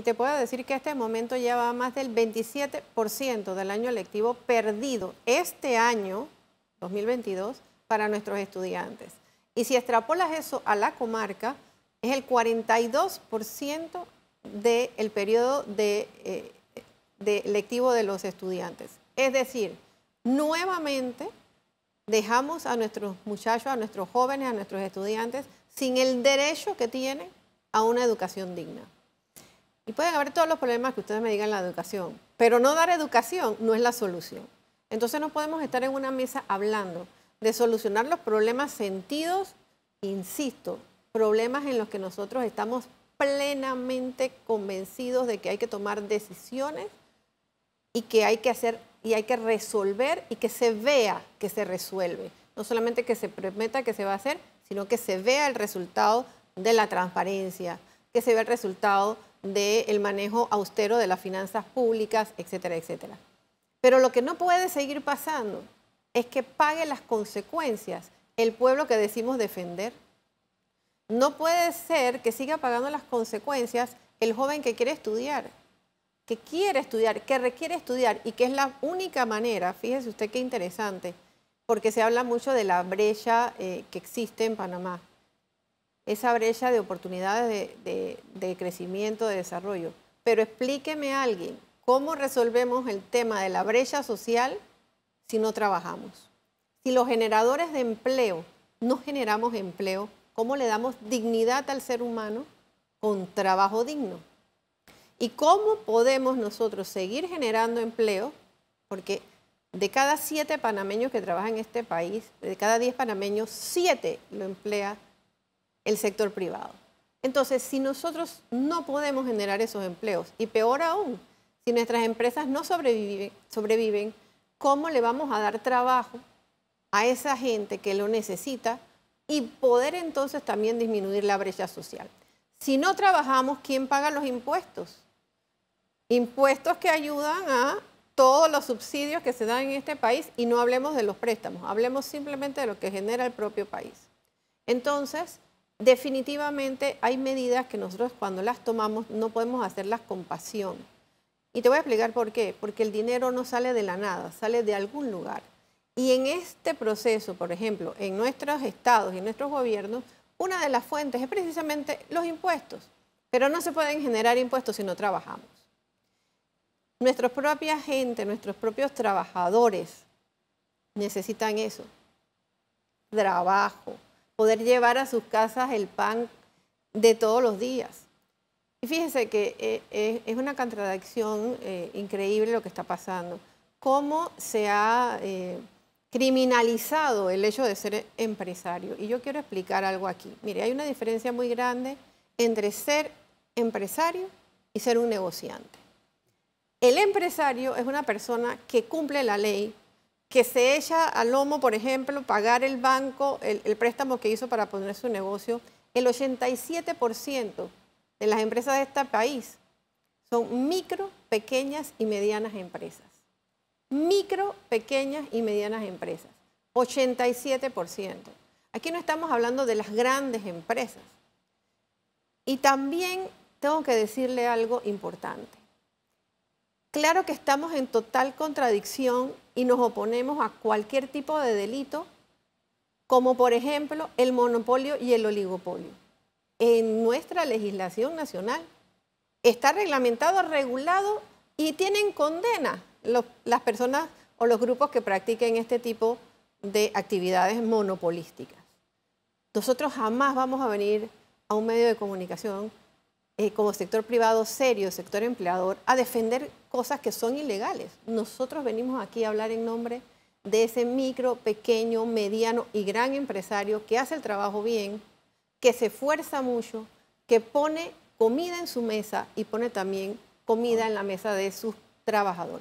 Y te puedo decir que este momento lleva más del 27% del año lectivo perdido este año, 2022, para nuestros estudiantes. Y si extrapolas eso a la comarca, es el 42% del periodo de, eh, de lectivo de los estudiantes. Es decir, nuevamente dejamos a nuestros muchachos, a nuestros jóvenes, a nuestros estudiantes sin el derecho que tienen a una educación digna. Y pueden haber todos los problemas que ustedes me digan en la educación, pero no dar educación no es la solución. Entonces no podemos estar en una mesa hablando de solucionar los problemas sentidos, insisto, problemas en los que nosotros estamos plenamente convencidos de que hay que tomar decisiones y que hay que hacer y hay que resolver y que se vea que se resuelve. No solamente que se prometa que se va a hacer, sino que se vea el resultado de la transparencia, que se vea el resultado del manejo austero de las finanzas públicas, etcétera, etcétera. Pero lo que no puede seguir pasando es que pague las consecuencias el pueblo que decimos defender. No puede ser que siga pagando las consecuencias el joven que quiere estudiar, que quiere estudiar, que requiere estudiar y que es la única manera, fíjese usted qué interesante, porque se habla mucho de la brecha eh, que existe en Panamá esa brecha de oportunidades de, crecimiento, de desarrollo. Pero explíqueme a alguien, ¿cómo resolvemos el tema de la brecha social si no trabajamos? Si los generadores de empleo no generamos empleo, ¿cómo le damos dignidad al ser humano con trabajo digno? ¿Y cómo podemos nosotros seguir generando empleo? Porque de cada siete panameños que trabajan en este país, de cada diez panameños, siete lo emplea sector privado. Entonces, si nosotros no podemos generar esos empleos, y peor aún, si nuestras empresas no sobreviven, sobreviven, ¿cómo le vamos a dar trabajo a esa gente que lo necesita y poder entonces también disminuir la brecha social? Si no trabajamos, ¿quién paga los impuestos? Impuestos que ayudan a todos los subsidios que se dan en este país y no hablemos de los préstamos, hablemos simplemente de lo que genera el propio país. Entonces, definitivamente hay medidas que nosotros cuando las tomamos no podemos hacerlas con pasión. Y te voy a explicar por qué. Porque el dinero no sale de la nada, sale de algún lugar. Y en este proceso, por ejemplo, en nuestros estados y en nuestros gobiernos, una de las fuentes es precisamente los impuestos. Pero no se pueden generar impuestos si no trabajamos. Nuestra propia gente, nuestros propios trabajadores necesitan eso. Trabajo, poder llevar a sus casas el pan de todos los días. Y fíjense que eh, eh, es una contradicción eh, increíble lo que está pasando. Cómo se ha criminalizado el hecho de ser empresario. Y yo quiero explicar algo aquí. Mire, hay una diferencia muy grande entre ser empresario y ser un negociante. El empresario es una persona que cumple la ley, que se echa al lomo, por ejemplo, pagar el banco, el, el préstamo que hizo para poner su negocio, el 87% de las empresas de este país son micro, pequeñas y medianas empresas. Micro, pequeñas y medianas empresas. 87%. Aquí no estamos hablando de las grandes empresas. Y también tengo que decirle algo importante. Claro que estamos en total contradicción y nos oponemos a cualquier tipo de delito, como por ejemplo el monopolio y el oligopolio. En nuestra legislación nacional está reglamentado, regulado y tienen condena las personas o los grupos que practiquen este tipo de actividades monopolísticas. Nosotros jamás vamos a venir a un medio de comunicación eh, como sector privado serio, sector empleador, a defender cosas que son ilegales. Nosotros venimos aquí a hablar en nombre de ese micro, pequeño, mediano y gran empresario que hace el trabajo bien, que se esfuerza mucho, que pone comida en su mesa y pone también comida en la mesa de sus trabajadores.